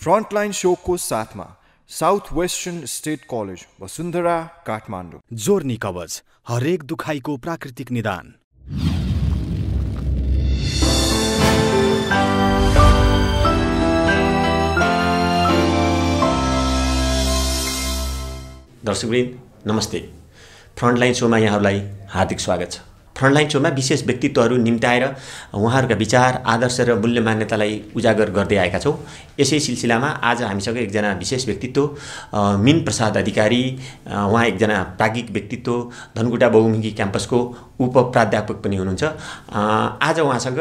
frontline सोको साथमा south western state college Vasundhara Kathmandu जोर्नी कवच हरेक दुखाइको प्राकृतिक निदान दर्शकवृन्द नमस्ते फ्रन्टलाइन सोमा यहाँहरूलाई हार्दिक स्वागत छ फ्रन्टलाइन सोमा विशेष व्यक्तित्वहरू निम्ताएर उहाँहरूका विचार आदर्श र मूल्य मान्यतालाई उजागर गर्दै आएका छौँ यसै सिलसिलामा आज हामीसँग एकजना विशेष व्यक्तित्व मिन प्रसाद अधिकारी उहाँ एकजना प्राज्ञिक व्यक्तित्व धनकुटा बहुमुखी क्याम्पसको उप प्राध्यापक पनि हुनुहुन्छ आज उहाँसँग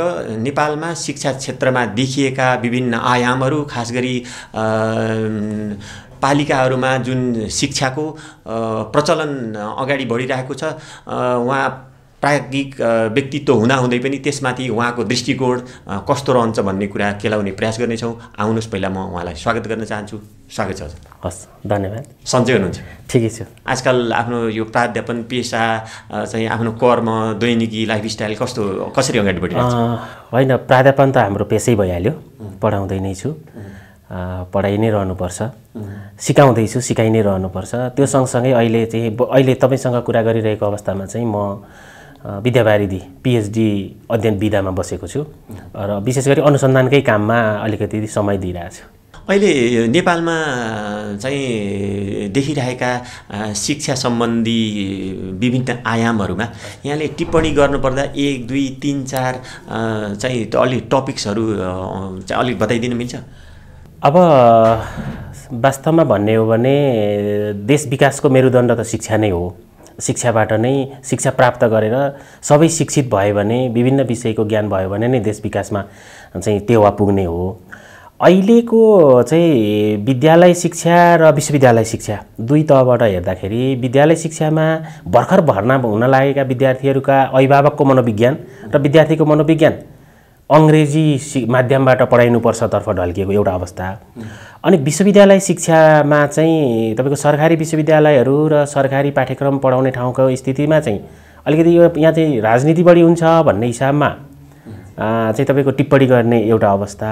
नेपालमा शिक्षा क्षेत्रमा देखिएका विभिन्न आयामहरू खास गरी पालिकाहरूमा जुन शिक्षाको प्रचलन अगाडि बढिरहेको छ उहाँ प्राज्ञिक व्यक्तित्व हुँदाहुँदै पनि त्यसमाथि उहाँको दृष्टिकोण कस्तो रहन्छ भन्ने कुरा केलाउने प्रयास गर्नेछौँ आउनुहोस् पहिला म उहाँलाई स्वागत गर्न चाहन्छु स्वागत छ हजुर हस् धन्यवाद सन्चै हुनुहुन्छ ठिकै छ आजकल आफ्नो यो प्राध्यापन पेसा चाहिँ आफ्नो कर्म दैनिकी लाइफस्टाइल कस्तो कसरी अगाडि बढ्यो होइन प्राध्यापन त हाम्रो पेसै भइहाल्यो पढाउँदै नै छु पढाइ नै रहनुपर्छ सिकाउँदैछु सिकाइ नै रहनुपर्छ त्यो सँगसँगै अहिले चाहिँ अहिले तपाईँसँग कुरा गरिरहेको अवस्थामा चाहिँ म विद्यावारिधि पिएचडी अध्ययन विधामा बसेको छु र विशेष गरी अनुसन्धानकै काममा अलिकति समय दिइरहेको छु अहिले नेपालमा चाहिँ देखिरहेका शिक्षा सम्बन्धी विभिन्न आयामहरूमा यहाँले टिप्पणी गर्नुपर्दा एक दुई तिन चार चाहिँ अलिक टपिक्सहरू चाहिँ अलिक बताइदिनु मिल्छ अब वास्तवमा भन्ने हो भने देश विकासको मेरुदण्ड त शिक्षा नै हो शिक्षाबाट नै शिक्षा प्राप्त गरेर सबै शिक्षित भयो भने विभिन्न विषयको ज्ञान भयो भने नै देश विकासमा चाहिँ टेवा पुग्ने हो अहिलेको चाहिँ विद्यालय शिक्षा र विश्वविद्यालय शिक्षा दुई तहबाट हेर्दाखेरि विद्यालय शिक्षामा भर्खर भर्ना हुन लागेका विद्यार्थीहरूका अभिभावकको मनोविज्ञान र विद्यार्थीको मनोविज्ञान अङ्ग्रेजी सि माध्यमबाट पढाइनुपर्छतर्फ ढल्किएको एउटा अवस्था अनि विश्वविद्यालय शिक्षामा चाहिँ तपाईँको सरकारी विश्वविद्यालयहरू र सरकारी पाठ्यक्रम पढाउने ठाउँको स्थितिमा चाहिँ अलिकति यो यहाँ चाहिँ राजनीति बढी हुन्छ भन्ने हिसाबमा चाहिँ तपाईँको टिप्पणी गर्ने एउटा अवस्था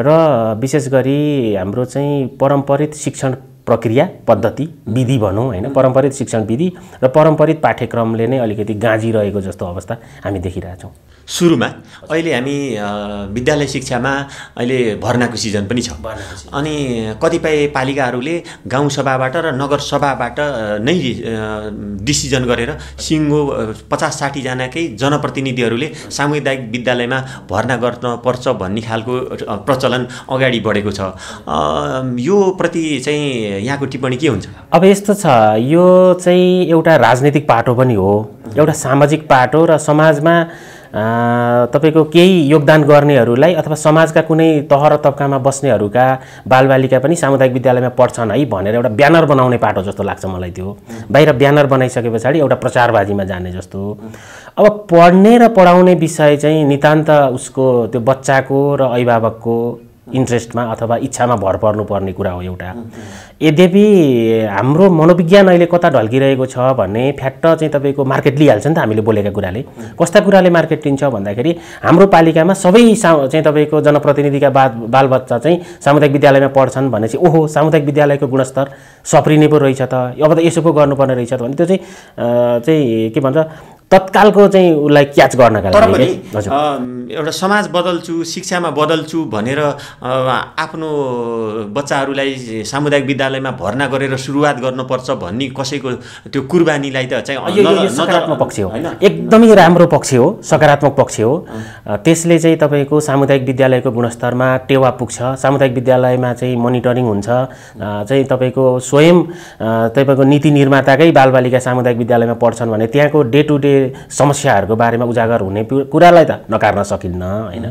र विशेष गरी हाम्रो चाहिँ परम्परित शिक्षण प्रक्रिया पद्धति विधि भनौँ होइन परम्परित शिक्षण विधि र परम्परित पाठ्यक्रमले नै अलिकति गाँजिरहेको जस्तो अवस्था हामी देखिरहेछौँ सुरुमा अहिले हामी विद्यालय शिक्षामा अहिले भर्नाको सिजन पनि छ अनि कतिपय पालिकाहरूले गाउँसभाबाट र नगरसभाबाट नै डिसिजन गरेर सिङ्गो पचास साठीजनाकै जनप्रतिनिधिहरूले सामुदायिक विद्यालयमा भर्ना गर्न पर्छ भन्ने खालको प्रचलन अगाडि बढेको छ यो प्रति चाहिँ यहाँको टिप्पणी के हुन्छ अब यस्तो छ यो चाहिँ एउटा राजनीतिक पाटो पनि हो एउटा सामाजिक पाटो र समाजमा तपाईँको केही योगदान गर्नेहरूलाई अथवा समाजका कुनै तह र तब्कामा बस्नेहरूका बालबालिका पनि सामुदायिक विद्यालयमा पढ्छन् है भनेर एउटा ब्यानर बनाउने पाटो जस्तो लाग्छ मलाई त्यो बाहिर ब्यानर बनाइसके पछाडि एउटा प्रचारबाजीमा जाने जस्तो अब पढ्ने र पढाउने विषय चाहिँ नितान्त उसको त्यो बच्चाको र अभिभावकको इन्ट्रेस्टमा अथवा इच्छामा भर पर्नुपर्ने कुरा हो एउटा यद्यपि हाम्रो मनोविज्ञान अहिले कता ढल्किरहेको छ भन्ने फ्याक्ट चाहिँ तपाईँको मार्केट लिइहाल्छ नि त हामीले बोलेका कुराले कस्ता कुराले मार्केट लिन्छ भन्दाखेरि हाम्रो पालिकामा सबै सा चाहिँ तपाईँको जनप्रतिनिधिका बा बालबच्चा चाहिँ सामुदायिक विद्यालयमा पढ्छन् भनेपछि ओहो सामुदायिक विद्यालयको गुणस्तर सप्रिने पो रहेछ त अब त यसो पो गर्नुपर्ने रहेछ त भने त्यो चाहिँ चाहिँ के भन्छ तत्कालको चाहिँ उसलाई क्याच गर्नका लागि एउटा समाज बदल्छु शिक्षामा बदल्छु भनेर आफ्नो बच्चाहरूलाई सामुदायिक विद्यालयमा भर्ना गरेर सुरुवात गर्नुपर्छ भन्ने कसैको त्यो कुर्बानीलाई त चाहिँ सकारात्मक पक्ष हो एकदमै राम्रो पक्ष हो सकारात्मक पक्ष हो त्यसले चाहिँ तपाईँको सामुदायिक विद्यालयको गुणस्तरमा टेवा पुग्छ सामुदायिक विद्यालयमा चाहिँ मोनिटरिङ हुन्छ चाहिँ तपाईँको स्वयं तपाईँको नीति निर्माताकै बालबालिका सामुदायिक विद्यालयमा पढ्छन् भने त्यहाँको डे टु डे समस्याहरूको बारेमा उजागर हुने कुरालाई त नकार्न सकिन्न होइन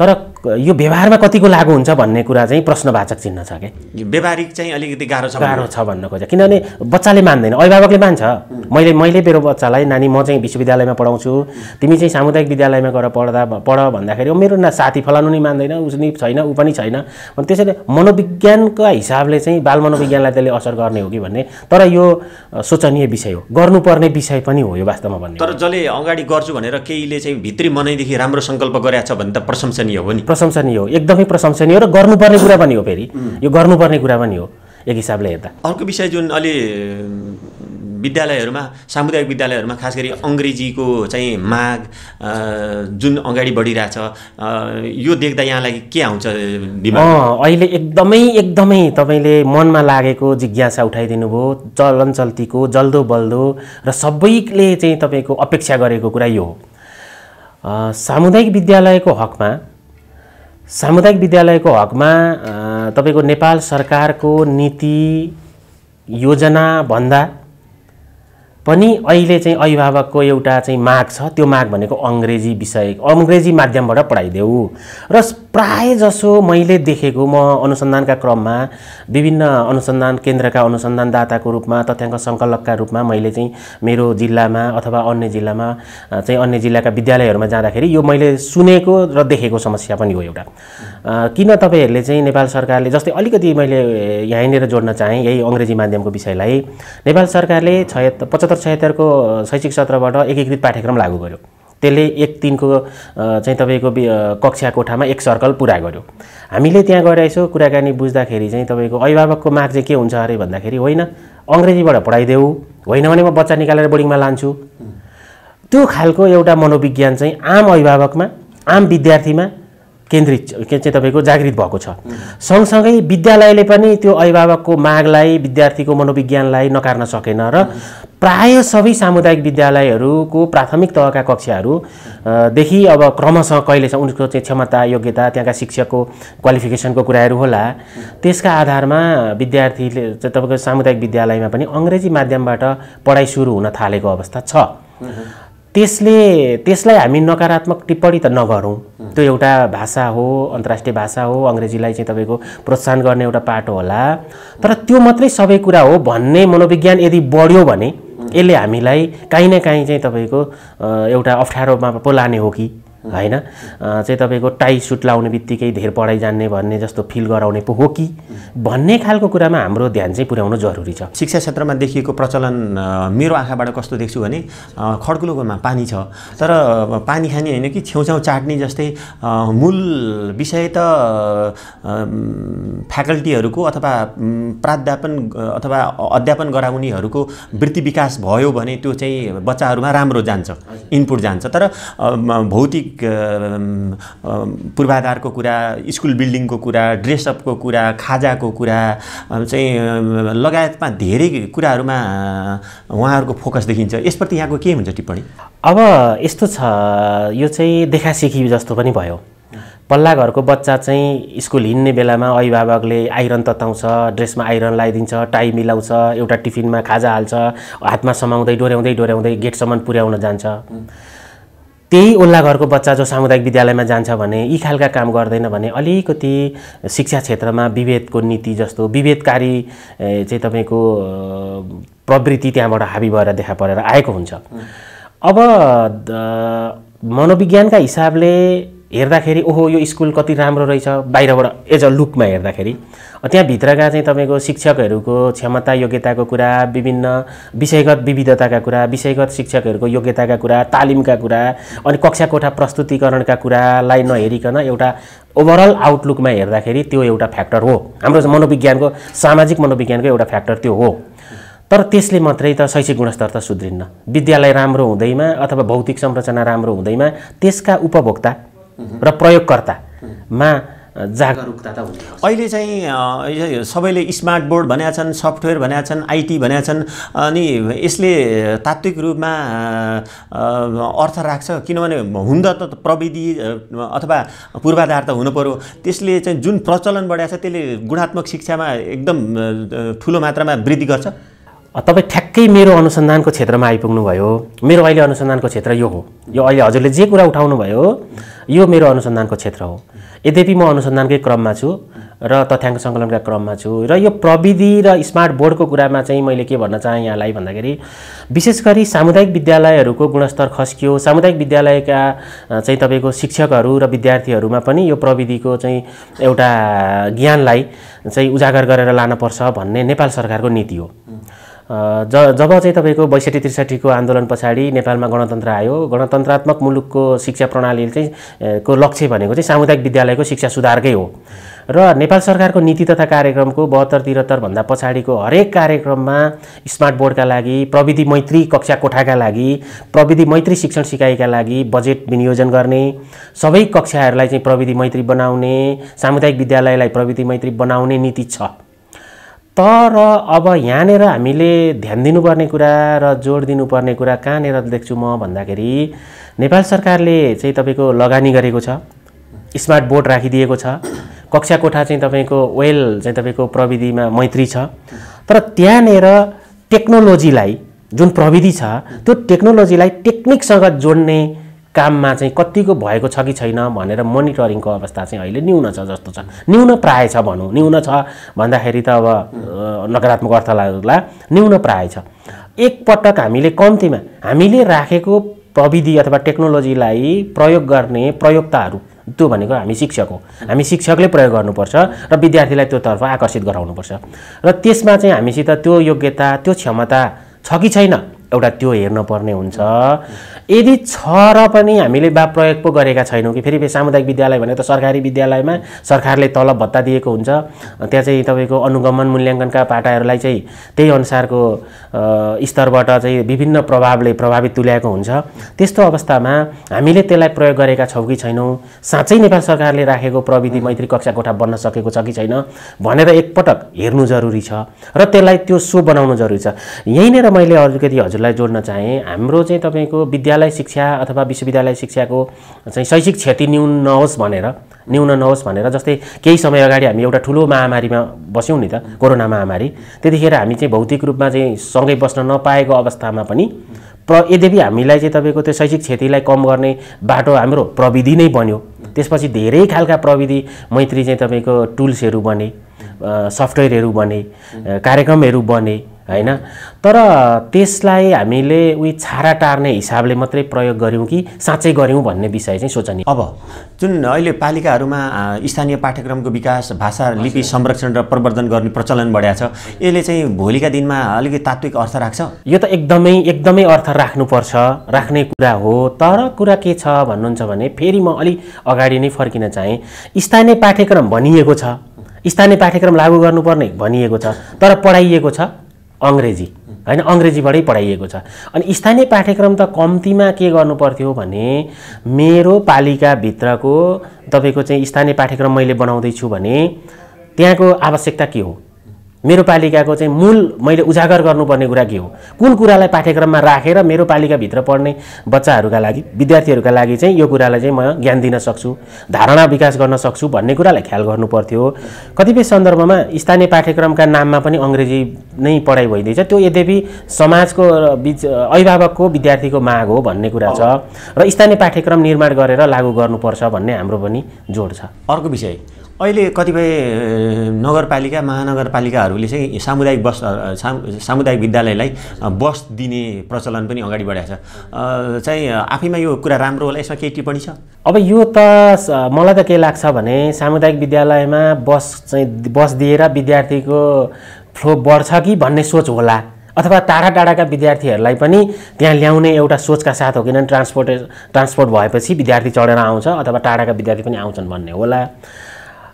तर यो व्यवहारमा कतिको लागु हुन्छ भन्ने कुरा चाहिँ प्रश्नवाचक चिन्ह छ क्या व्यवहारिक चाहिँ अलिकति गाह्रो छ गाह्रो छ भन्न खोज्छ किनभने बच्चाले मान्दैन अभिभावकले मान्छ मैले मैले मेरो बच्चालाई नानी म चाहिँ विश्वविद्यालयमा पढाउँछु तिमी चाहिँ सामुदायिक विद्यालयमा गएर पढ्दा पढ भन्दाखेरि मेरो न साथी फलानु नै मान्दैन उस नि छैन ऊ पनि छैन अनि त्यसैले मनोविज्ञानका हिसाबले चाहिँ बाल मनोविज्ञानलाई त्यसले असर गर्ने हो कि भन्ने तर यो शोचनीय विषय हो गर्नुपर्ने विषय पनि हो यो वास्तवमा भन्ने तर जसले अगाडि गर्छु भनेर केहीले चाहिँ भित्री मनैदेखि राम्रो सङ्कल्प गरेका छ भने त प्रशंसनीय हो नि प्रशंसनीय हो एकदमै प्रशंसनीय र गर्नुपर्ने कुरा पनि हो फेरि यो गर्नुपर्ने कुरा पनि हो एक हिसाबले हेर्दा अर्को विषय जुन अलि विद्यालयहरूमा सामुदायिक विद्यालयहरूमा खास गरी अङ्ग्रेजीको चाहिँ माग जुन अगाडि बढिरहेछ यो देख्दा यहाँलाई के आउँछ अहिले एकदमै एकदमै तपाईँले मनमा लागेको जिज्ञासा उठाइदिनु भयो चलन चल्तीको जल्दो बल्दो र सबैले चाहिँ तपाईँको अपेक्षा गरेको कुरा यो हो सामुदायिक विद्यालयको हकमा सामुदायिक विद्यालयको हकमा तपाईँको नेपाल सरकारको नीति योजना भन्दा पनि अहिले चाहिँ अभिभावकको एउटा चाहिँ माग छ त्यो माग भनेको अङ्ग्रेजी विषय अङ्ग्रेजी माध्यमबाट पढाइदेऊ र प्राय जसो मैले देखेको म अनुसन्धानका क्रममा विभिन्न अनुसन्धान केन्द्रका अनुसन्धानदाताको रूपमा तथ्याङ्क सङ्कलकका रूपमा मैले चाहिँ मेरो जिल्लामा अथवा अन्य जिल्लामा चाहिँ अन्य जिल्लाका विद्यालयहरूमा जाँदाखेरि यो मैले सुनेको र देखेको समस्या पनि हो एउटा किन तपाईँहरूले चाहिँ नेपाल सरकारले जस्तै अलिकति मैले यहाँनिर जोड्न चाहेँ यही अङ्ग्रेजी माध्यमको विषयलाई नेपाल सरकारले छयत्तर पचहत्तर छयत्तरको शैक्षिक सत्रबाट एकीकृत पाठ्यक्रम लागू गर्यो त्यसले एक दिनको चाहिँ तपाईँको कक्षा कोठामा एक सर्कल पुरा गर्यो हामीले त्यहाँ गएर यसो कुराकानी बुझ्दाखेरि चाहिँ तपाईँको अभिभावकको माग चाहिँ के हुन्छ अरे भन्दाखेरि होइन अङ्ग्रेजीबाट पढाइदेऊ होइन भने म बच्चा निकालेर बोर्डिङमा लान्छु त्यो खालको एउटा मनोविज्ञान चाहिँ आम अभिभावकमा आम विद्यार्थीमा केन्द्रित के चाहिँ तपाईँको जागृत भएको छ सँगसँगै विद्यालयले पनि त्यो अभिभावकको मागलाई विद्यार्थीको मनोविज्ञानलाई नकार्न सकेन र प्राय सबै सामुदायिक विद्यालयहरूको प्राथमिक तहका कक्षाहरूदेखि अब क्रमशः कहिलेसम्म उनको चाहिँ क्षमता योग्यता त्यहाँका शिक्षकको क्वालिफिकेसनको कुराहरू होला त्यसका आधारमा विद्यार्थीले तपाईँको सामुदायिक विद्यालयमा पनि अङ्ग्रेजी माध्यमबाट पढाइ सुरु हुन थालेको अवस्था छ त्यसले त्यसलाई हामी नकारात्मक टिप्पणी त नगरौँ त्यो एउटा भाषा हो अन्तर्राष्ट्रिय भाषा हो अङ्ग्रेजीलाई चाहिँ तपाईँको प्रोत्साहन गर्ने एउटा पाटो होला तर त्यो मात्रै सबै कुरा हो भन्ने मनोविज्ञान यदि बढ्यो भने यसले हामीलाई काहीँ न काहीँ चाहिँ तपाईँको एउटा अप्ठ्यारोमा पो लाने हो कि होइन चाहिँ तपाईँको टाई सुट लाउने बित्तिकै धेर पढाइ जान्ने भन्ने जस्तो फिल गराउने पो हो कि भन्ने खालको कुरामा हाम्रो ध्यान चाहिँ पुर्याउनु जरुरी छ शिक्षा क्षेत्रमा देखिएको प्रचलन मेरो आँखाबाट कस्तो देख्छु भने खड्कुलोकोमा पानी छ तर पानी खाने होइन कि छेउछाउ चाट्ने जस्तै मूल विषय त फ्याकल्टीहरूको अथवा प्राध्यापन अथवा अध्यापन गराउनेहरूको वृत्ति विकास भयो भने त्यो चाहिँ बच्चाहरूमा राम्रो जान्छ इनपुट जान्छ तर भौतिक पूर्वाधारको कुरा स्कुल बिल्डिङको कुरा ड्रेसअपको कुरा खाजाको कुरा चाहिँ लगायतमा धेरै कुराहरूमा उहाँहरूको फोकस देखिन्छ यसप्रति यहाँको के हुन्छ टिप्पणी अब यस्तो छ यो चाहिँ देखासेखी जस्तो पनि भयो पल्ला घरको बच्चा चाहिँ स्कुल हिँड्ने बेलामा अभिभावकले आइरन तताउँछ ड्रेसमा आइरन लगाइदिन्छ टाई मिलाउँछ एउटा टिफिनमा खाजा हाल्छ हातमा समाउँदै डोर्याउँदै डोर्याउँदै गेटसम्म पुर्याउन जान्छ त्यही ओल्ला घरको बच्चा जो सामुदायिक विद्यालयमा जान्छ भने यी खालका काम गर्दैन भने अलिकति शिक्षा क्षेत्रमा विभेदको नीति जस्तो विभेदकारी चाहिँ तपाईँको प्रवृत्ति त्यहाँबाट हाबी भएर देखा परेर आएको हुन्छ अब मनोविज्ञानका हिसाबले हेर्दाखेरि ओहो यो स्कुल कति राम्रो रहेछ बाहिरबाट एज अ लुकमा हेर्दाखेरि त्यहाँभित्रका चाहिँ तपाईँको शिक्षकहरूको क्षमता योग्यताको कुरा विभिन्न विषयगत विविधताका कुरा विषयगत शिक्षकहरूको योग्यताका कुरा तालिमका कुरा अनि कक्षा कोठा प्रस्तुतिकरणका कुरालाई नहेरिकन एउटा ओभरअल आउटलुकमा हेर्दाखेरि त्यो एउटा फ्याक्टर हो हाम्रो मनोविज्ञानको सामाजिक मनोविज्ञानको एउटा फ्याक्टर त्यो हो तर त्यसले मात्रै त शैक्षिक गुणस्तर त सुध्रिन्न विद्यालय राम्रो हुँदैमा अथवा भौतिक संरचना राम्रो हुँदैमा त्यसका उपभोक्ता र प्रयोगकर्तामा जागरुकता त हुन्छ अहिले चाहिँ सबैले स्मार्ट बोर्ड भनेका छन् सफ्टवेयर भनेका छन् आइटी भनेका छन् अनि यसले तात्विक रूपमा अर्थ राख्छ किनभने हुन त प्रविधि अथवा पूर्वाधार त पऱ्यो त्यसले चाहिँ जुन प्रचलन बढाएको छ त्यसले गुणात्मक शिक्षामा एकदम ठुलो मात्रामा वृद्धि गर्छ तपाईँ ठ्याक्कै मेरो अनुसन्धानको क्षेत्रमा आइपुग्नुभयो मेरो अहिले अनुसन्धानको क्षेत्र यो हो यो अहिले हजुरले जे कुरा उठाउनु भयो यो मेरो अनुसन्धानको क्षेत्र हो यद्यपि म अनुसन्धानकै क्रममा छु र तथ्याङ्क सङ्कलनका क्रममा छु र यो प्रविधि र स्मार्ट बोर्डको कुरामा चाहिँ मैले के भन्न चाहेँ यहाँलाई भन्दाखेरि विशेष गरी सामुदायिक विद्यालयहरूको गुणस्तर खस्कियो सामुदायिक विद्यालयका चाहिँ तपाईँको शिक्षकहरू र विद्यार्थीहरूमा पनि यो प्रविधिको चाहिँ एउटा ज्ञानलाई चाहिँ उजागर गरेर लानुपर्छ भन्ने नेपाल सरकारको नीति हो ज जब चाहिँ तपाईँको बैसठी त्रिसठीको आन्दोलन पछाडि नेपालमा गणतन्त्र आयो गणतन्त्रात्मक मुलुकको शिक्षा प्रणाली चाहिँ को लक्ष्य भनेको चाहिँ सामुदायिक विद्यालयको शिक्षा सुधारकै हो र नेपाल सरकारको नीति तथा कार्यक्रमको बहत्तर त्रिहत्तरभन्दा पछाडिको हरेक कार्यक्रममा स्मार्ट बोर्डका लागि प्रविधि मैत्री कक्षा कोठाका लागि प्रविधि मैत्री शिक्षण सिकाइका लागि बजेट विनियोजन गर्ने सबै कक्षाहरूलाई चाहिँ प्रविधि मैत्री बनाउने सामुदायिक विद्यालयलाई प्रविधि मैत्री बनाउने नीति छ तर अब यहाँनिर हामीले ध्यान दिनुपर्ने कुरा र जोड दिनुपर्ने कुरा कहाँनिर देख्छु म भन्दाखेरि नेपाल सरकारले चाहिँ तपाईँको लगानी गरेको छ स्मार्ट बोर्ड राखिदिएको छ कक्षा कोठा चाहिँ तपाईँको वेल चाहिँ तपाईँको प्रविधिमा मैत्री छ तर त्यहाँनिर टेक्नोलोजीलाई जुन प्रविधि छ त्यो टेक्नोलोजीलाई टेक्निकसँग जोड्ने काममा चाहिँ कतिको भएको छ कि छैन भनेर मोनिटरिङको अवस्था चाहिँ अहिले न्यून छ जस्तो छ न्यून प्राय छ भनौँ न्यून छ भन्दाखेरि त अब नकारात्मक अर्थ लाग्ला न्यून प्राय छ एकपटक हामीले कम्तीमा हामीले राखेको प्रविधि अथवा टेक्नोलोजीलाई प्रयोग गर्ने प्रयोक्ताहरू त्यो भनेको हामी शिक्षक हो हामी शिक्षकले प्रयोग गर्नुपर्छ र विद्यार्थीलाई त्योतर्फ आकर्षित गराउनुपर्छ र त्यसमा चाहिँ हामीसित त्यो योग्यता त्यो क्षमता छ कि छैन एउटा त्यो हेर्न पर्ने हुन्छ यदि छ र पनि हामीले बा प्रयोग पो गरेका छैनौँ कि फेरि सामुदायिक विद्यालय भनेको त सरकारी विद्यालयमा सरकारले तलब भत्ता दिएको हुन्छ त्यहाँ चाहिँ तपाईँको अनुगमन मूल्याङ्कनका पाटाहरूलाई चाहिँ त्यही अनुसारको स्तरबाट चाहिँ विभिन्न प्रभावले प्रभावित तुल्याएको हुन्छ त्यस्तो अवस्थामा हामीले त्यसलाई प्रयोग गरेका छौँ कि छैनौँ साँच्चै नेपाल सरकारले राखेको प्रविधि मैत्री कक्षा कोठा बन्न सकेको छ कि छैन भनेर एकपटक हेर्नु जरुरी छ र त्यसलाई त्यो सो बनाउनु जरुरी छ यहीँनिर मैले अलिकति हजुरलाई जोड्न चाहेँ हाम्रो चाहिँ तपाईँको विद्यालय शिक्षा अथवा विश्वविद्यालय शिक्षाको चाहिँ शैक्षिक क्षति न्यून नहोस् भनेर न्यून नहोस् भनेर जस्तै केही समय अगाडि हामी एउटा ठुलो महामारीमा बस्यौँ नि त कोरोना महामारी त्यतिखेर हामी चाहिँ भौतिक रूपमा चाहिँ सँगै बस्न नपाएको अवस्थामा पनि प्र यद्यपि हामीलाई चाहिँ तपाईँको त्यो शैक्षिक क्षतिलाई कम गर्ने बाटो हाम्रो प्रविधि नै बन्यो त्यसपछि धेरै खालका प्रविधि मैत्री चाहिँ तपाईँको टुल्सहरू बने सफ्टवेयरहरू बने कार्यक्रमहरू बने होइन तर त्यसलाई हामीले उयो छारा टार्ने हिसाबले मात्रै प्रयोग गऱ्यौँ कि साँच्चै गऱ्यौँ भन्ने विषय चाहिँ सोचनीय अब जुन अहिले पालिकाहरूमा स्थानीय पाठ्यक्रमको विकास भाषा लिपि संरक्षण र प्रवर्धन गर्ने प्रचलन बढाएको छ यसले चाहिँ भोलिका दिनमा अलिकति तात्विक अर्थ राख्छ यो त एकदमै एकदमै अर्थ राख्नुपर्छ राख्ने कुरा हो तर कुरा के छ भन्नुहुन्छ भने फेरि म अलिक अगाडि नै फर्किन चाहेँ स्थानीय पाठ्यक्रम भनिएको छ स्थानीय पाठ्यक्रम लागू गर्नुपर्ने भनिएको छ तर पढाइएको छ अङ्ग्रेजी होइन अङ्ग्रेजीबाटै पढाइएको छ अनि स्थानीय पाठ्यक्रम त कम्तीमा के गर्नु पर्थ्यो भने मेरो पालिकाभित्रको तपाईँको चाहिँ स्थानीय पाठ्यक्रम मैले बनाउँदैछु भने त्यहाँको आवश्यकता के हो मेरो पालिकाको चाहिँ मूल मैले उजागर गर्नुपर्ने कुरा के हो कुन कुरालाई पाठ्यक्रममा राखेर रा, मेरो पालिकाभित्र पढ्ने बच्चाहरूका लागि विद्यार्थीहरूका लागि चाहिँ यो कुरालाई चाहिँ म ज्ञान दिन सक्छु धारणा विकास गर्न सक्छु भन्ने कुरालाई ख्याल गर्नु पर्थ्यो कतिपय सन्दर्भमा स्थानीय पाठ्यक्रमका नाममा पनि अङ्ग्रेजी नै पढाइ भइदिन्छ त्यो यद्यपि समाजको बिच अभिभावकको विद्यार्थीको माग हो भन्ने कुरा छ र स्थानीय पाठ्यक्रम निर्माण गरेर लागू गर्नुपर्छ भन्ने हाम्रो पनि जोड छ अर्को विषय अहिले कतिपय नगरपालिका महानगरपालिकाहरूले चाहिँ सामुदायिक बस सामुदायिक विद्यालयलाई बस दिने प्रचलन पनि अगाडि बढाएको छ चाहिँ आफैमा यो कुरा राम्रो होला यसमा केही टिप्पणी छ अब यो त मलाई त के लाग्छ भने सामुदायिक विद्यालयमा बस चाहिँ बस दिएर विद्यार्थीको फ्लो बढ्छ कि भन्ने सोच होला अथवा टाढा टाढाका विद्यार्थीहरूलाई पनि त्यहाँ ल्याउने एउटा सोचका साथ हो किनभने ट्रान्सपोर्टे ट्रान्सपोर्ट भएपछि विद्यार्थी चढेर आउँछ अथवा टाढाका विद्यार्थी पनि आउँछन् भन्ने होला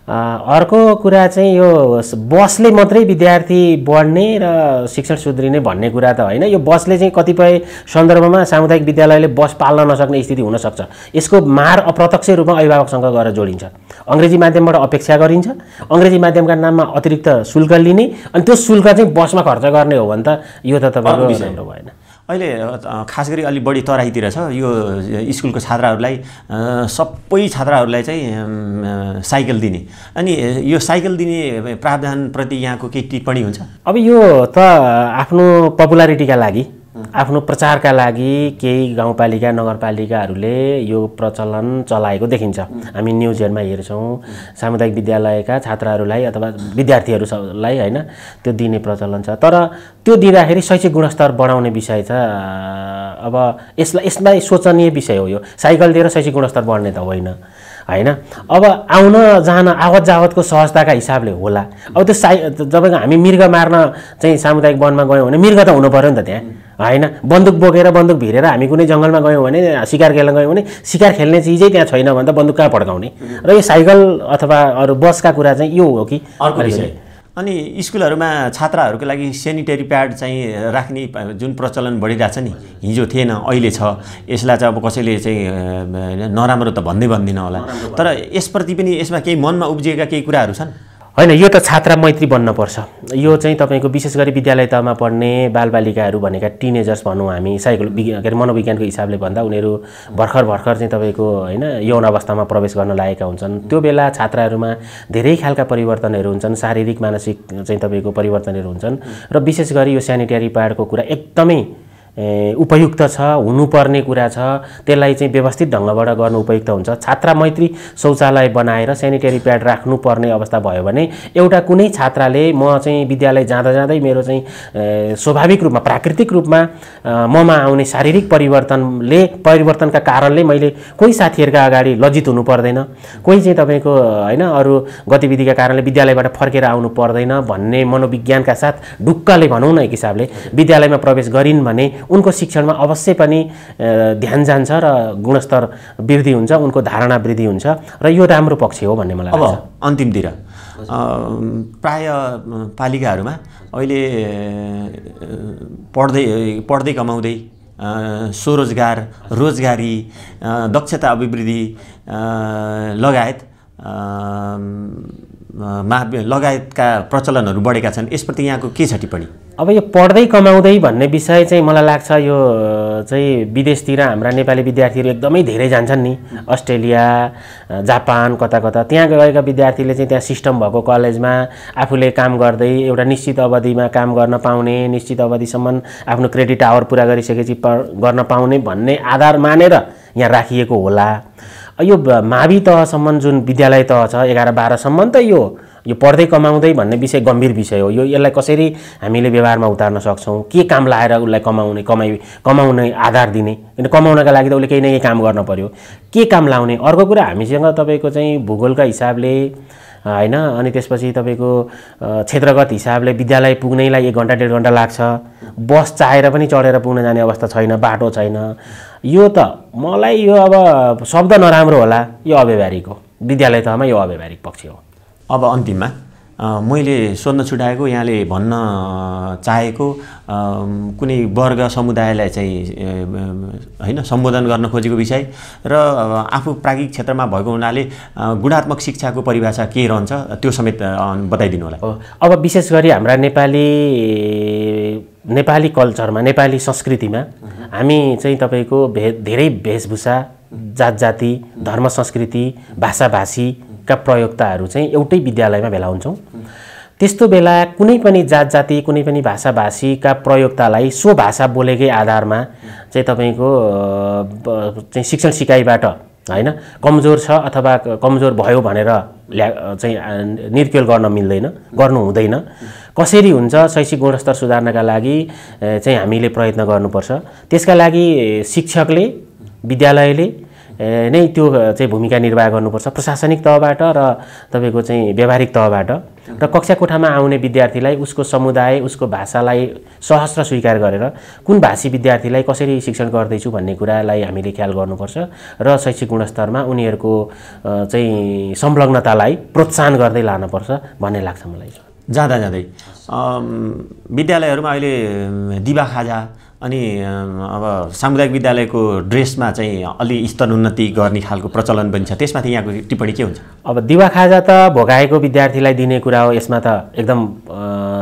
अर्को कुरा चाहिँ यो बसले मात्रै विद्यार्थी बढ्ने र शिक्षण सुध्रिने भन्ने कुरा त होइन यो बसले चाहिँ कतिपय सन्दर्भमा सामुदायिक विद्यालयले बस पाल्न नसक्ने स्थिति हुनसक्छ यसको मार अप्रत्यक्ष रूपमा अभिभावकसँग गएर जोडिन्छ अङ्ग्रेजी माध्यमबाट अपेक्षा गरिन्छ अङ्ग्रेजी माध्यमका नाममा अतिरिक्त शुल्क लिने अनि त्यो शुल्क चाहिँ बसमा खर्च गर्ने हो भने त यो त तपाईँको राम्रो भएन अहिले खास गरी अलिक बढी तराईतिर छ यो स्कुलको छात्राहरूलाई सबै छात्राहरूलाई चाहिँ साइकल दिने अनि यो साइकल दिने प्रावधानप्रति यहाँको केही टिप्पणी हुन्छ अब यो त आफ्नो पपुलारिटीका लागि आफ्नो प्रचारका लागि केही गाउँपालिका नगरपालिकाहरूले यो प्रचलन चलाएको देखिन्छ हामी न्युजहरूमा हेर्छौँ सामुदायिक विद्यालयका छात्राहरूलाई अथवा विद्यार्थीहरूलाई होइन त्यो दिने प्रचलन छ तर त्यो दिँदाखेरि शैक्षिक गुणस्तर बढाउने विषय छ अब यसलाई यसलाई शोचनीय विषय हो यो साइकल दिएर शैक्षिक गुणस्तर बढ्ने त होइन होइन अब आउन जान आवत जावतको सहजताका हिसाबले होला अब त्यो साइ तपाईँको हामी मृग मार्न चाहिँ सामुदायिक वनमा गयौँ भने मृग त हुनु पऱ्यो नि त त्यहाँ होइन बन्दुक बोकेर बन्दुक भिरेर हामी कुनै जङ्गलमा गयौँ भने सिकार खेल्न गयौँ भने सिकार खेल्ने चिजै त्यहाँ छैन भने त बन्दुक कहाँ पड्काउने र यो साइकल अथवा अरू बसका कुरा चाहिँ यो हो कि अर्को विषय अनि स्कुलहरूमा छात्राहरूको लागि सेनिटरी प्याड चाहिँ राख्ने जुन प्रचलन बढिरहेछ नि हिजो थिएन अहिले छ यसलाई चाहिँ अब कसैले चाहिँ नराम्रो त भन्दै भन्दिनँ होला तर यसप्रति पनि यसमा केही मनमा उब्जिएका केही कुराहरू छन् होइन यो त छात्रा मैत्री बन्नपर्छ यो चाहिँ तपाईँको विशेष गरी विद्यालय तहमा पढ्ने बालबालिकाहरू भनेका टिनेजर्स भनौँ हामी साइको के अरे मनोविज्ञानको हिसाबले भन्दा उनीहरू भर्खर भर्खर चाहिँ तपाईँको होइन यौन अवस्थामा प्रवेश गर्न लागेका हुन्छन् त्यो बेला छात्राहरूमा धेरै खालका परिवर्तनहरू हुन्छन् शारीरिक मानसिक चाहिँ तपाईँको परिवर्तनहरू हुन्छन् र विशेष गरी यो सेनिटरी प्याडको कुरा एकदमै उपयुक्त छ हुनुपर्ने कुरा छ त्यसलाई चाहिँ व्यवस्थित ढङ्गबाट गर्नु उपयुक्त हुन्छ छात्रा मैत्री शौचालय बनाएर सेनिटरी प्याड राख्नुपर्ने अवस्था भयो भने एउटा कुनै छात्राले म चाहिँ विद्यालय जाँदा जाँदै मेरो चाहिँ स्वाभाविक रूपमा प्राकृतिक रूपमा ममा आउने शारीरिक परिवर्तनले परिवर्तनका कारणले मैले कोही साथीहरूका अगाडि लज्जित हुनु पर्दैन कोही चाहिँ तपाईँको होइन अरू गतिविधिका कारणले विद्यालयबाट फर्केर आउनु पर्दैन भन्ने मनोविज्ञानका साथ ढुक्कले भनौँ न एक हिसाबले विद्यालयमा प्रवेश गरिन् भने उनको शिक्षणमा अवश्य पनि ध्यान जान्छ र गुणस्तर वृद्धि हुन्छ उनको धारणा वृद्धि हुन्छ र यो राम्रो पक्ष हो भन्ने मलाई अब अन्तिमतिर प्राय पालिकाहरूमा अहिले पढ्दै पढ्दै कमाउँदै स्वरोजगार रोजगारी दक्षता अभिवृद्धि लगायत मा लगायतका प्रचलनहरू बढेका छन् यसप्रति यहाँको के छ टिप्पणी अब यो पढ्दै कमाउँदै भन्ने विषय चाहिँ मलाई लाग्छ यो चाहिँ विदेशतिर हाम्रा नेपाली विद्यार्थीहरू एकदमै धेरै जान्छन् नि अस्ट्रेलिया जापान कता कता त्यहाँ गएका विद्यार्थीले चाहिँ त्यहाँ सिस्टम भएको कलेजमा आफूले काम गर्दै एउटा निश्चित अवधिमा काम गर्न पाउने निश्चित अवधिसम्म आफ्नो क्रेडिट आवर पुरा गरिसकेपछि गर्न पाउने भन्ने आधार मानेर यहाँ राखिएको होला यो मावि तहसम्म जुन विद्यालय तह छ एघार बाह्रसम्म त यो यो पढ्दै कमाउँदै भन्ने विषय गम्भीर विषय हो यो यसलाई कसरी हामीले व्यवहारमा उतार्न सक्छौँ के काम लाएर उसलाई कमाउने कमाइ कमाउने आधार दिने किन कमाउनका लागि त उसले केही न केही काम गर्न पऱ्यो के काम लाउने अर्को कुरा हामीसँग तपाईँको चाहिँ भूगोलका हिसाबले होइन अनि त्यसपछि तपाईँको क्षेत्रगत हिसाबले विद्यालय पुग्नैलाई एक घन्टा डेढ घन्टा लाग्छ बस चाहेर पनि चढेर पुग्न जाने अवस्था छैन बाटो छैन यो त मलाई यो अब शब्द नराम्रो होला यो अव्यवहारिक हो विद्यालय तहमा यो अव्यवहारिक पक्ष हो अब अन्तिममा मैले सोध्न छुट्याएको यहाँले भन्न चाहेको कुनै वर्ग समुदायलाई चाहिँ होइन सम्बोधन गर्न खोजेको विषय र आफू प्राज्ञिक क्षेत्रमा भएको हुनाले गुणात्मक शिक्षाको परिभाषा के रहन्छ त्यो समेत बताइदिनु होला अब विशेष गरी हाम्रा नेपाली नेपाली कल्चरमा नेपाली संस्कृतिमा हामी चाहिँ तपाईँको भे धेरै वेशभूषा जात जाति धर्म संस्कृति भाषाभाषीका प्रयोक्ताहरू चाहिँ एउटै विद्यालयमा भेला हुन्छौँ त्यस्तो बेला कुनै पनि जात जाति कुनै पनि भाषाभाषीका प्रयोक्तालाई सो भाषा बोलेकै आधारमा चाहिँ तपाईँको चाहिँ शिक्षण सिकाइबाट होइन कमजोर छ अथवा कमजोर भयो भनेर ल्या चाहिँ निर्केल गर्न मिल्दैन गर्नु हुँदैन कसरी हुन्छ शैक्षिक गुणस्तर सुधार्नका लागि चाहिँ हामीले प्रयत्न गर्नुपर्छ त्यसका लागि शिक्षकले विद्यालयले नै त्यो चाहिँ भूमिका निर्वाह गर्नुपर्छ प्रशासनिक तहबाट र तपाईँको चाहिँ व्यावहारिक तहबाट र कक्षा कोठामा आउने विद्यार्थीलाई उसको समुदाय उसको भाषालाई सहस्र स्वीकार गरेर कुन भाषी विद्यार्थीलाई कसरी शिक्षण गर्दैछु भन्ने कुरालाई हामीले ख्याल गर्नुपर्छ र शैक्षिक गुणस्तरमा उनीहरूको चाहिँ संलग्नतालाई प्रोत्साहन गर्दै लानुपर्छ भन्ने लाग्छ मलाई जाँदा जाँदै विद्यालयहरूमा अहिले दिवा खाजा अनि अब सामुदायिक विद्यालयको ड्रेसमा चाहिँ अलि स्तरोन्नति गर्ने खालको प्रचलन पनि छ त्यसमाथि यहाँको टिप्पणी के हुन्छ अब दिवा खाजा त भोगाएको विद्यार्थीलाई दिने कुरा हो यसमा त एकदम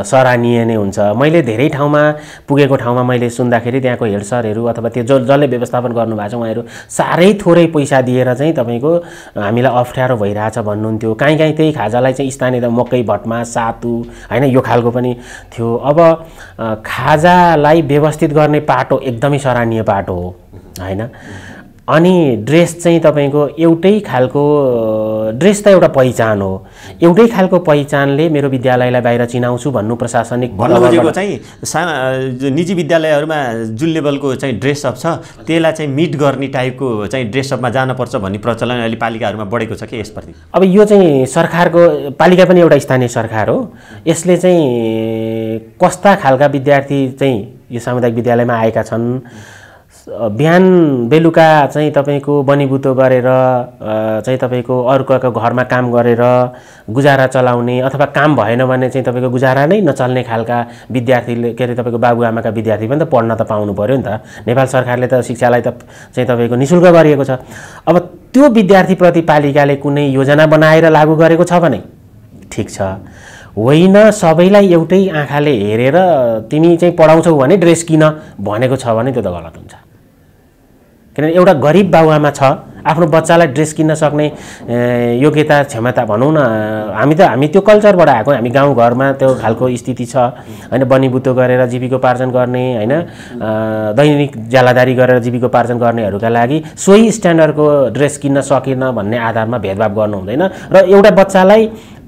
सराहनीय नै हुन्छ मैले धेरै ठाउँमा पुगेको ठाउँमा मैले सुन्दाखेरि त्यहाँको हेड सरहरू अथवा त्यो जसले व्यवस्थापन गर्नुभएको छ उहाँहरू साह्रै थोरै पैसा दिएर चाहिँ तपाईँको हामीलाई अप्ठ्यारो भइरहेछ भन्नुहुन्थ्यो काहीँ काहीँ त्यही खाजालाई चाहिँ स्थानीय मकै भटमा सातु होइन यो खालको पनि थियो अब खाजालाई व्यवस्थित गर्ने पाटो एकदमै सराहनीय पाटो हो होइन अनि ड्रेस चाहिँ तपाईँको एउटै खालको ड्रेस त एउटा पहिचान हो एउटै खालको पहिचानले मेरो विद्यालयलाई बाहिर चिनाउँछु भन्नु प्रशासनिक भन्नु चाहिँ सा निजी विद्यालयहरूमा जुन लेभलको चाहिँ ड्रेसअप छ त्यसलाई चाहिँ मिट गर्ने टाइपको चाहिँ ड्रेसअपमा जानुपर्छ भन्ने प्रचलन अहिले पालिकाहरूमा बढेको छ कि यसप्रति अब यो चाहिँ सरकारको पालिका पनि एउटा स्थानीय सरकार हो यसले चाहिँ कस्ता खालका विद्यार्थी चाहिँ यो सामुदायिक विद्यालयमा आएका छन् बिहान बेलुका चाहिँ तपाईँको बनिबुतो गरेर चाहिँ तपाईँको अर्को घरमा काम गरेर गुजारा चलाउने अथवा काम भएन भने चाहिँ तपाईँको गुजारा नै नचल्ने खालका विद्यार्थीले के अरे तपाईँको बाबुआमाका विद्यार्थी पनि त पढ्न त पाउनु पऱ्यो नि त नेपाल सरकारले त शिक्षालाई त चाहिँ तपाईँको निशुल्क शुल्क गरिएको छ अब त्यो विद्यार्थीप्रति पालिकाले कुनै योजना बनाएर लागू गरेको छ भने ठिक छ होइन सबैलाई एउटै आँखाले हेरेर तिमी चाहिँ पढाउँछौ भने ड्रेस किन भनेको छ भने त्यो त गलत हुन्छ किनभने एउटा गरिब बाबुआमा छ आफ्नो बच्चालाई ड्रेस किन्न सक्ने योग्यता क्षमता भनौँ न हामी त हामी त्यो कल्चरबाट आएको हामी गाउँघरमा त्यो खालको स्थिति छ होइन बनिबुतो गरेर जीविकोपार्जन गर्ने होइन दैनिक ज्यालादारी गरेर जीविकोपार्जन गर्नेहरूका लागि सोही स्ट्यान्डर्डको ड्रेस किन्न सकेन भन्ने आधारमा भेदभाव गर्नु हुँदैन र एउटा बच्चालाई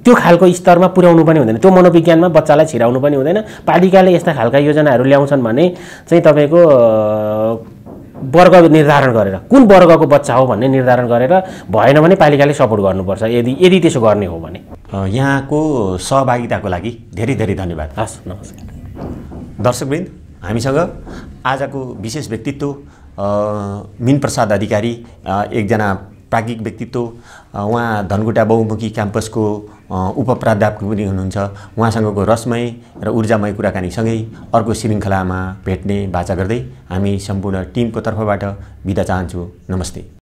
त्यो खालको स्तरमा पुर्याउनु पनि हुँदैन त्यो मनोविज्ञानमा बच्चालाई छिराउनु पनि हुँदैन पालिकाले यस्ता खालका योजनाहरू ल्याउँछन् भने चाहिँ तपाईँको वर्ग निर्धारण गरेर कुन वर्गको बच्चा हो भन्ने निर्धारण गरेर भएन भने पालिकाले सपोर्ट गर्नुपर्छ यदि यदि त्यसो गर्ने हो भने यहाँको सहभागिताको लागि धेरै धेरै धन्यवाद हस् नमस्कार दर्शकवृन्द हामीसँग आजको विशेष व्यक्तित्व मिनप्रसाद अधिकारी एकजना प्राज्ञिक व्यक्तित्व उहाँ धनकुटा बहुमुखी क्याम्पसको प्राध्यापक पनि हुनुहुन्छ उहाँसँगको रसमय र ऊर्जामय कुराकानीसँगै अर्को श्रृङ्खलामा भेट्ने बाचा गर्दै हामी सम्पूर्ण टिमको तर्फबाट बिदा चाहन्छु नमस्ते